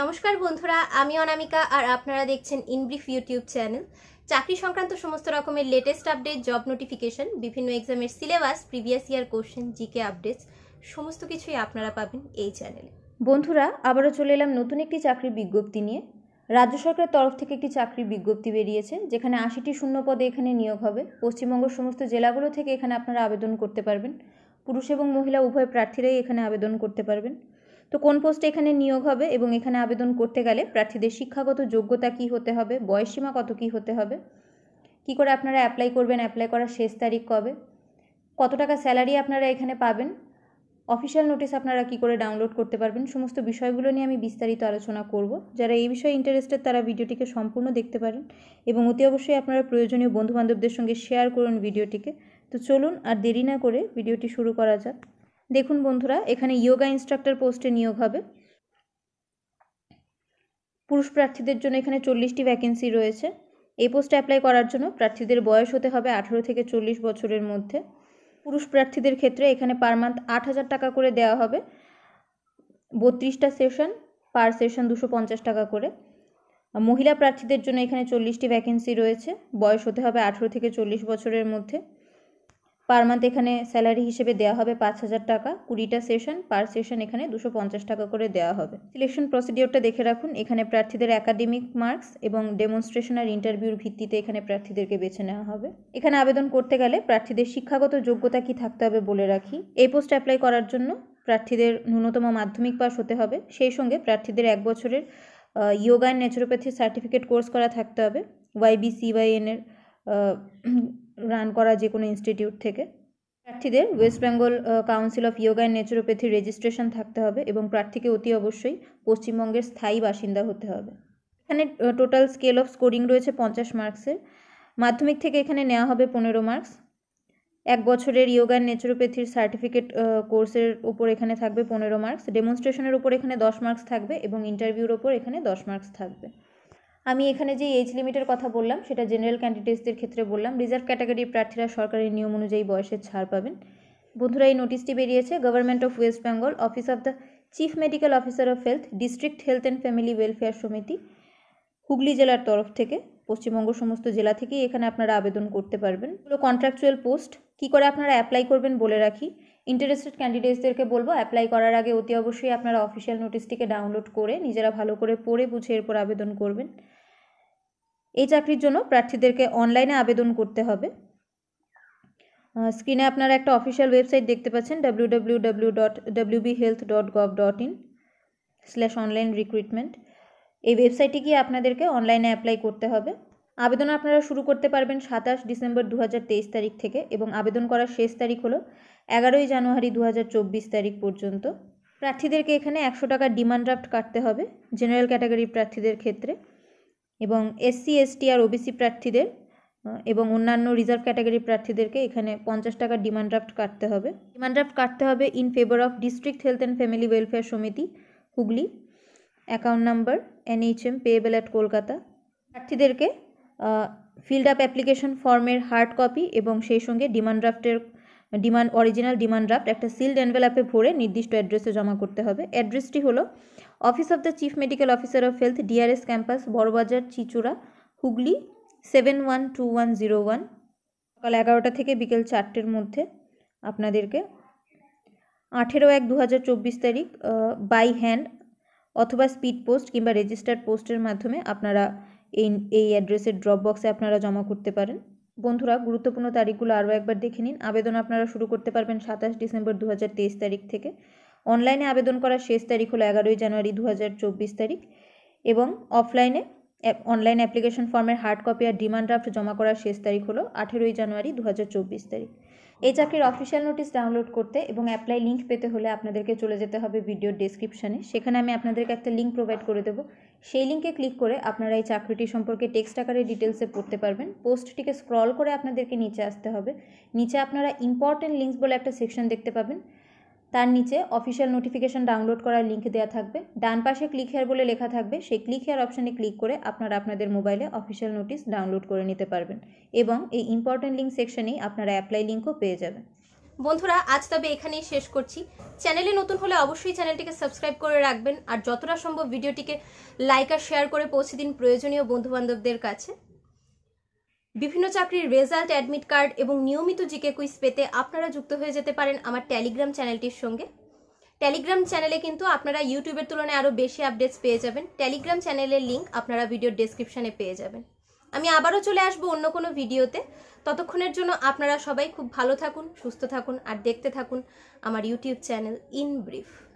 নমস্কার বন্ধুরা আমি অনামিকা আর আপনারা দেখছেন ইনব্রিফ ইউটিউব চ্যানেল চাকরি সংক্রান্ত সমস্ত রকমের লেটেস্ট আপডেট জব নোটিফিকেশন বিভিন্ন এক্সামের syllabus previous year question GK updates সমস্ত কিছুই আপনারা পাবেন এই চ্যানেলে বন্ধুরা আবারও চলে এলাম নতুন একটি চাকরির বিজ্ঞপ্তি নিয়ে রাজ্য সরকারের তরফ থেকে একটি চাকরির বিজ্ঞপ্তি বেরিয়েছে যেখানে আশিটি শূন্য পদে এখানে নিয়োগ হবে পশ্চিমবঙ্গের সমস্ত জেলাগুলো থেকে এখানে আপনারা আবেদন করতে পারবেন পুরুষ এবং মহিলা উভয় প্রার্থীরাই এখানে আবেদন করতে পারবেন তো কোন পোস্টে এখানে নিয়োগ হবে এবং এখানে আবেদন করতে গেলে প্রার্থীদের শিক্ষাগত যোগ্যতা কি হতে হবে সীমা কত কি হতে হবে কি করে আপনারা অ্যাপ্লাই করবেন অ্যাপ্লাই করার শেষ তারিখ কবে কত টাকা স্যালারি আপনারা এখানে পাবেন অফিসিয়াল নোটিস আপনারা কি করে ডাউনলোড করতে পারবেন সমস্ত বিষয়গুলো নিয়ে আমি বিস্তারিত আলোচনা করব যারা এই বিষয়ে ইন্টারেস্টেড তারা ভিডিওটিকে সম্পূর্ণ দেখতে পারেন এবং অতি অবশ্যই আপনারা প্রয়োজনীয় বন্ধুবান্ধবদের সঙ্গে শেয়ার করুন ভিডিওটিকে তো চলুন আর দেরি না করে ভিডিওটি শুরু করা যাক দেখুন বন্ধুরা এখানে ইয়োগা ইনস্ট্রাক্টর পোস্টে নিয়োগ হবে পুরুষ প্রার্থীদের জন্য এখানে চল্লিশটি ভ্যাকেন্সি রয়েছে এই পোস্টে অ্যাপ্লাই করার জন্য প্রার্থীদের বয়স হতে হবে আঠারো থেকে চল্লিশ বছরের মধ্যে পুরুষ প্রার্থীদের ক্ষেত্রে এখানে পার মান্থ আট হাজার টাকা করে দেওয়া হবে বত্রিশটা সেশন পার সেশন দুশো পঞ্চাশ টাকা করে মহিলা প্রার্থীদের জন্য এখানে চল্লিশটি ভ্যাকেন্সি রয়েছে বয়স হতে হবে আঠেরো থেকে চল্লিশ বছরের মধ্যে পার মান্থ এখানে স্যালারি হিসেবে দেওয়া হবে পাঁচ হাজার টাকা কুড়িটা সেশন পার সেশন এখানে দুশো পঞ্চাশ টাকা করে দেওয়া হবে সিলেকশন প্রসিডিওরটা দেখে রাখুন এখানে প্রার্থীদের একাডেমিক মার্কস এবং ডেমনস্ট্রেশন আর ইন্টারভিউর ভিত্তিতে এখানে প্রার্থীদেরকে বেছে নেওয়া হবে এখানে আবেদন করতে গেলে প্রার্থীদের শিক্ষাগত যোগ্যতা কি থাকতে হবে বলে রাখি এই পোস্ট অ্যাপ্লাই করার জন্য প্রার্থীদের ন্যূনতম মাধ্যমিক পাস হতে হবে সেই সঙ্গে প্রার্থীদের এক বছরের yoga and naturopathy certificate course করা থাকতে হবে ওয়াইবি সিওয়াইএনের রান করা যে কোনো ইনস্টিটিউট থেকে প্রার্থীদের west Bengal council of yoga and naturopathy registration থাকতে হবে এবং প্রার্থীকে অতি অবশ্যই পশ্চিমবঙ্গের স্থায়ী বাসিন্দা হতে হবে এখানে টোটাল স্কেল অফ স্কোরিং রয়েছে পঞ্চাশ মার্কসের মাধ্যমিক থেকে এখানে নেওয়া হবে পনেরো মার্কস এক বছরের ইয়োগা অ্যান্ড নেচুরোপ্যাথির সার্টিফিকেট কোর্সের ওপর এখানে থাকবে পনেরো মার্কস ডেমনস্ট্রেশনের ওপর এখানে দশ মার্কস থাকবে এবং ইন্টারভিউর ওপর এখানে দশ মার্কস থাকবে আমি এখানে যে এজ লিমিটের কথা বললাম সেটা জেনারেল ক্যান্ডিডেটসদের ক্ষেত্রে বললাম রিজার্ভ ক্যাটাগরির প্রার্থীরা সরকারি নিয়ম অনুযায়ী বয়সের ছাড় পাবেন বন্ধুরা এই নোটিশটি বেরিয়েছে government of west Bengal office of the chief medical officer of health district health and family welfare Samiti Hooghly জেলার তরফ থেকে পশ্চিমবঙ্গ সমস্ত জেলা থেকেই এখানে আপনারা আবেদন করতে পারবেন এগুলো কন্ট্রাকচুয়াল পোস্ট কি করে আপনারা অ্যাপ্লাই করবেন বলে রাখি ইন্টারেস্টেড ক্যান্ডিডেটসদেরকে বলবো অ্যাপ্লাই করার আগে অতি অবশ্যই আপনারা অফিসিয়াল নোটিশটিকে ডাউনলোড করে নিজেরা ভালো করে পড়ে বুঝে এরপর আবেদন করবেন এই চাকরির জন্য প্রার্থীদেরকে অনলাইনে আবেদন করতে হবে স্ক্রিনে আপনারা একটা অফিসিয়াল ওয়েবসাইট দেখতে পাচ্ছেন W dot health dot gov dot in slash online recruitment এই ওয়েবসাইটে গিয়ে আপনাদেরকে অনলাইনে অ্যাপ্লাই করতে হবে আবেদন আপনারা শুরু করতে পারবেন সাতাশ ডিসেম্বর দু তারিখ থেকে এবং আবেদন করার শেষ তারিখ হলো এগারোই জানুয়ারি দু তারিখ পর্যন্ত প্রার্থীদেরকে এখানে একশো টাকার ডিমান্ড ড্রাফট কাটতে হবে জেনারেল ক্যাটাগরির প্রার্থীদের ক্ষেত্রে এবং এসসি এসটি আর ওবিসি প্রার্থীদের এবং অন্যান্য রিজার্ভ ক্যাটাগরি প্রার্থীদেরকে এখানে পঞ্চাশ টাকার ডিমান্ড ড্রাফট কাটতে হবে ডিমান্ড ড্রাফট কাটতে হবে in favour of district health and family welfare Samiti Hooghly account number NHM payable at Kolkata প্রার্থীদেরকে ফিল্ড আপ অ্যাপ্লিকেশন ফর্মের হার্ড কপি এবং সেই সঙ্গে ডিমান্ড ড্রাফটের ডিমান্ড অরিজিনাল ডিমান্ড ড্রাফট একটা সিলড এনভেলাপে ভরে নির্দিষ্ট অ্যাড্রেসে জমা করতে হবে অ্যাড্রেসটি হলো office of the chief medical officer of health DRS campus Barabazar চিচুড়া Hooghly seven one two one zero one সকাল এগারোটা থেকে বিকেল চারটের মধ্যে আপনাদেরকে আঠেরো এক দু হাজার চব্বিশ তারিখ বাই হ্যান্ড অথবা স্পিড পোস্ট কিংবা রেজিস্টার্ড পোস্টের মাধ্যমে আপনারা এই এই অ্যাড্রেসের ড্রপ বক্সে আপনারা জমা করতে পারেন বন্ধুরা গুরুত্বপূর্ণ তারিখগুলো আরও একবার দেখে নিন আবেদন আপনারা শুরু করতে পারবেন সাতাশ ডিসেম্বর দু তারিখ থেকে অনলাইনে আবেদন করার শেষ তারিখ হলো এগারোই জানুয়ারি দু তারিখ এবং অফলাইনে অনলাইন অ্যাপ্লিকেশন ফর্মের হার্ড কপি আর ডিমান্ড ড্রাফট জমা করার শেষ তারিখ হলো আঠেরোই জানুয়ারি দু তারিখ এই চাকরির অফিসিয়াল নোটিশ ডাউনলোড করতে এবং অ্যাপ্লাই লিঙ্ক পেতে হলে আপনাদেরকে চলে যেতে হবে ভিডিওর ডিসক্রিপশানে সেখানে আমি আপনাদেরকে একটা লিঙ্ক প্রোভাইড করে দেবো সেই লিঙ্কে ক্লিক করে আপনারা এই চাকরিটি সম্পর্কে টেক্সট আকারে ডিটেলসে পড়তে পারবেন পোস্টটিকে স্ক্রল করে আপনাদেরকে নিচে আসতে হবে নিচে আপনারা ইম্পর্টেন্ট লিঙ্কস বলে একটা সেকশন দেখতে পাবেন তার নিচে অফিসিয়াল নোটিফিকেশন ডাউনলোড করার লিঙ্ক দেওয়া থাকবে ডান পাশে ক্লিক হেয়ার বলে লেখা থাকবে সেই ক্লিক হেয়ার অপশানে ক্লিক করে আপনারা আপনাদের মোবাইলে অফিসিয়াল নোটিশ ডাউনলোড করে নিতে পারবেন এবং এই ইম্পর্ট্যান্ট লিঙ্ক সেকশনেই আপনারা অ্যাপ্লাই লিঙ্কও পেয়ে যাবেন বন্ধুরা আজ তবে এখানেই শেষ করছি চ্যানেলে নতুন হলে অবশ্যই চ্যানেলটিকে সাবস্ক্রাইব করে রাখবেন আর যতটা সম্ভব ভিডিওটিকে লাইক আর শেয়ার করে পৌঁছে দিন প্রয়োজনীয় বন্ধুবান্ধবদের কাছে বিভিন্ন চাকরির রেজাল্ট অ্যাডমিট কার্ড এবং নিয়মিত জিকে কুইজ পেতে আপনারা যুক্ত হয়ে যেতে পারেন আমার টেলিগ্রাম চ্যানেলটির সঙ্গে টেলিগ্রাম চ্যানেলে কিন্তু আপনারা ইউটিউবের তুলনায় আরও বেশি আপডেটস পেয়ে যাবেন টেলিগ্রাম চ্যানেলের লিঙ্ক আপনারা ভিডিওর ডেসক্রিপশানে পেয়ে যাবেন আমি আবারও চলে আসব অন্য কোনো ভিডিওতে ততক্ষণের জন্য আপনারা সবাই খুব ভালো থাকুন সুস্থ থাকুন আর দেখতে থাকুন আমার ইউটিউব চ্যানেল ইন ব্রিফ